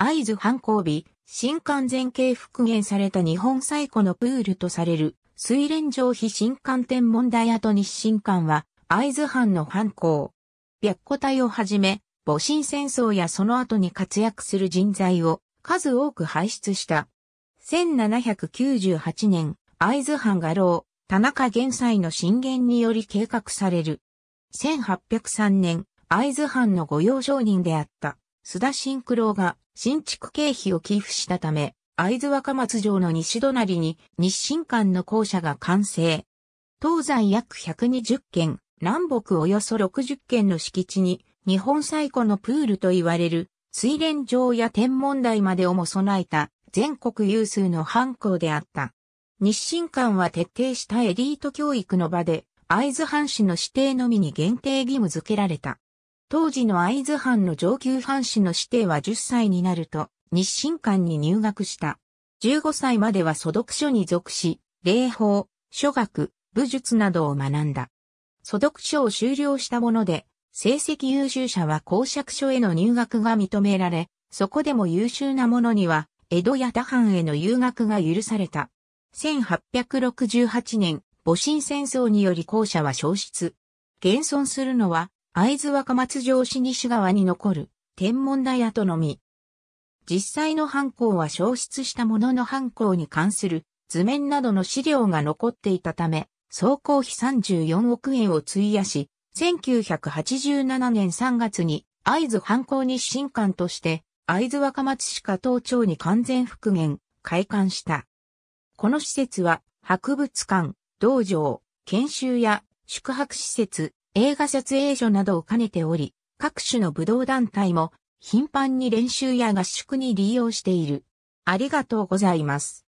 会津藩交日、新幹線景復元された日本最古のプールとされる、水蓮城非新幹天文台跡日新館は、会津藩の藩校。白虎隊をはじめ、戊辰戦争やその後に活躍する人材を数多く輩出した。1798年、会津藩画廊、田中玄斎の進言により計画される。1803年、会津藩の御用商人であった。須田新九郎が新築経費を寄付したため、会津若松城の西隣に日清館の校舎が完成。東西約120軒、南北およそ60軒の敷地に日本最古のプールと言われる水蓮場や天文台までをも備えた全国有数の藩校であった。日清館は徹底したエリート教育の場で、会津藩士の指定のみに限定義務付けられた。当時の会津藩の上級藩士の指定は10歳になると、日清館に入学した。15歳までは素読書に属し、礼法、書学、武術などを学んだ。素読書を修了したもので、成績優秀者は公爵書への入学が認められ、そこでも優秀な者には、江戸や他藩への遊学が許された。1868年、戊辰戦争により校舎は消失。現存するのは、会津若松城市西側に残る天文台跡のみ。実際の犯行は消失したものの犯行に関する図面などの資料が残っていたため、総工費34億円を費やし、1987年3月に会津犯行日新館として会津若松市加東町に完全復元、開館した。この施設は博物館、道場、研修や宿泊施設、映画撮影所などを兼ねており、各種の武道団体も頻繁に練習や合宿に利用している。ありがとうございます。